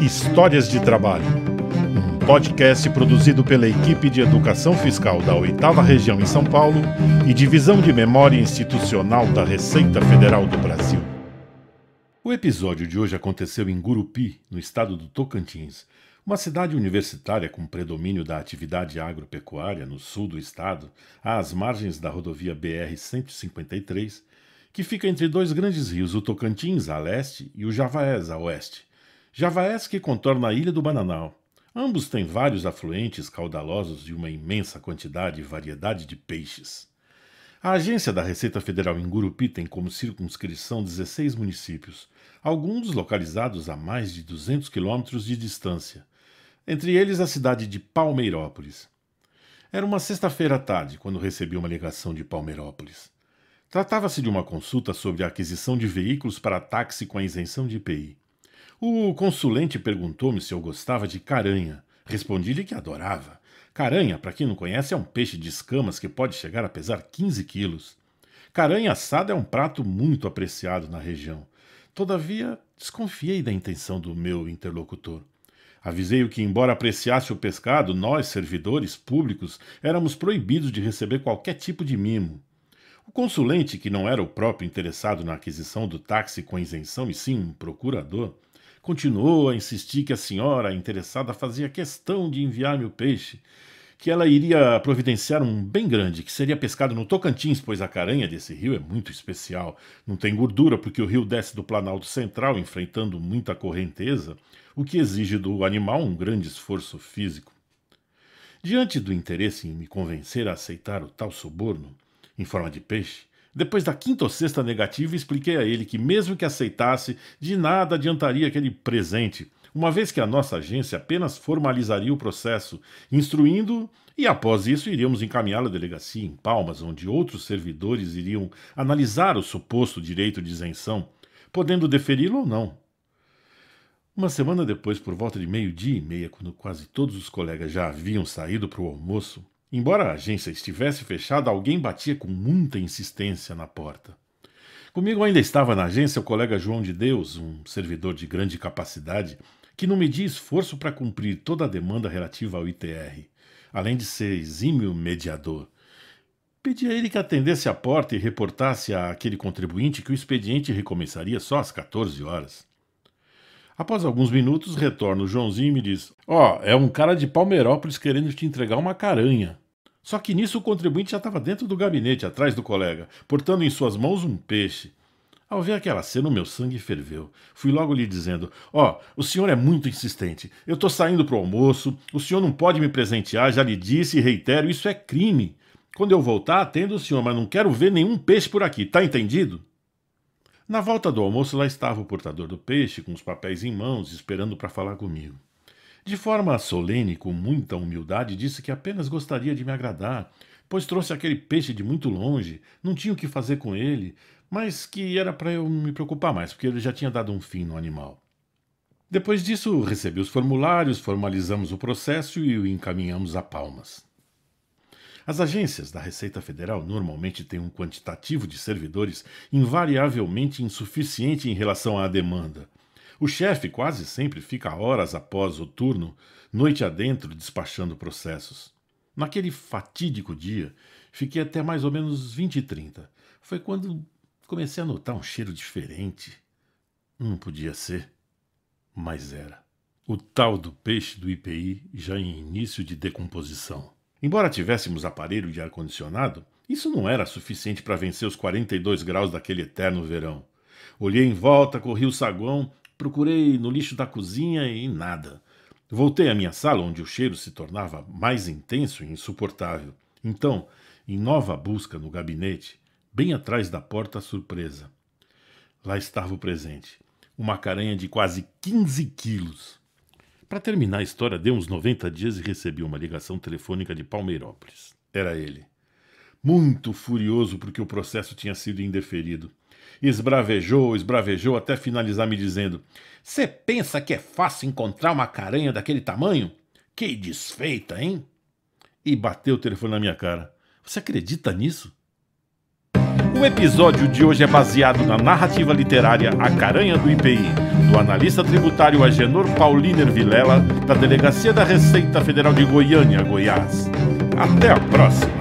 Histórias de Trabalho, um podcast produzido pela equipe de Educação Fiscal da 8 Região em São Paulo e Divisão de Memória Institucional da Receita Federal do Brasil. O episódio de hoje aconteceu em Gurupi, no estado do Tocantins, uma cidade universitária com predomínio da atividade agropecuária no sul do estado, às margens da rodovia BR-153, que fica entre dois grandes rios, o Tocantins, a leste, e o Javaés, a oeste. Javaés que contorna a ilha do Bananal. Ambos têm vários afluentes caudalosos e uma imensa quantidade e variedade de peixes. A agência da Receita Federal em Gurupi tem como circunscrição 16 municípios, alguns localizados a mais de 200 quilômetros de distância, entre eles a cidade de Palmeirópolis. Era uma sexta-feira à tarde quando recebi uma ligação de Palmeirópolis. Tratava-se de uma consulta sobre a aquisição de veículos para táxi com a isenção de IPI. O consulente perguntou-me se eu gostava de caranha. Respondi-lhe que adorava. Caranha, para quem não conhece, é um peixe de escamas que pode chegar a pesar 15 quilos. Caranha assada é um prato muito apreciado na região. Todavia, desconfiei da intenção do meu interlocutor. Avisei-o que, embora apreciasse o pescado, nós, servidores públicos, éramos proibidos de receber qualquer tipo de mimo. O consulente, que não era o próprio interessado na aquisição do táxi com isenção e sim um procurador, continuou a insistir que a senhora interessada fazia questão de enviar-me o peixe, que ela iria providenciar um bem grande, que seria pescado no Tocantins, pois a caranha desse rio é muito especial. Não tem gordura, porque o rio desce do Planalto Central, enfrentando muita correnteza, o que exige do animal um grande esforço físico. Diante do interesse em me convencer a aceitar o tal soborno em forma de peixe, depois da quinta ou sexta negativa, expliquei a ele que, mesmo que aceitasse, de nada adiantaria aquele presente, uma vez que a nossa agência apenas formalizaria o processo, instruindo e após isso iríamos encaminhá-lo à delegacia em Palmas, onde outros servidores iriam analisar o suposto direito de isenção, podendo deferi-lo ou não. Uma semana depois, por volta de meio-dia e meia, quando quase todos os colegas já haviam saído para o almoço, Embora a agência estivesse fechada, alguém batia com muita insistência na porta. Comigo ainda estava na agência o colega João de Deus, um servidor de grande capacidade, que não media esforço para cumprir toda a demanda relativa ao ITR, além de ser exímio mediador. Pedi a ele que atendesse a porta e reportasse àquele contribuinte que o expediente recomeçaria só às 14 horas. Após alguns minutos, retorna o Joãozinho e me diz: Ó, oh, é um cara de Palmeirópolis querendo te entregar uma caranha. Só que nisso o contribuinte já estava dentro do gabinete, atrás do colega, portando em suas mãos um peixe. Ao ver aquela cena, o meu sangue ferveu. Fui logo lhe dizendo: Ó, oh, o senhor é muito insistente. Eu estou saindo para o almoço, o senhor não pode me presentear, já lhe disse e reitero: isso é crime. Quando eu voltar, atendo o senhor, mas não quero ver nenhum peixe por aqui, tá entendido? Na volta do almoço, lá estava o portador do peixe, com os papéis em mãos, esperando para falar comigo. De forma solene, com muita humildade, disse que apenas gostaria de me agradar, pois trouxe aquele peixe de muito longe, não tinha o que fazer com ele, mas que era para eu me preocupar mais, porque ele já tinha dado um fim no animal. Depois disso, recebi os formulários, formalizamos o processo e o encaminhamos a Palmas. As agências da Receita Federal normalmente têm um quantitativo de servidores invariavelmente insuficiente em relação à demanda. O chefe quase sempre fica horas após o turno, noite adentro, despachando processos. Naquele fatídico dia, fiquei até mais ou menos 20 e 30. Foi quando comecei a notar um cheiro diferente. Não podia ser, mas era. O tal do peixe do IPI já em início de decomposição. Embora tivéssemos aparelho de ar-condicionado, isso não era suficiente para vencer os 42 graus daquele eterno verão. Olhei em volta, corri o saguão Procurei no lixo da cozinha e nada. Voltei à minha sala, onde o cheiro se tornava mais intenso e insuportável. Então, em nova busca no gabinete, bem atrás da porta surpresa. Lá estava o presente. Uma caranha de quase 15 quilos. Para terminar a história, deu uns 90 dias e recebi uma ligação telefônica de Palmeirópolis. Era ele. Muito furioso porque o processo tinha sido indeferido. Esbravejou, esbravejou até finalizar me dizendo: Você pensa que é fácil encontrar uma caranha daquele tamanho? Que desfeita, hein? E bateu o telefone na minha cara. Você acredita nisso? O episódio de hoje é baseado na narrativa literária A Caranha do IPI, do analista tributário Agenor Pauliner Vilela, da Delegacia da Receita Federal de Goiânia, Goiás. Até a próxima!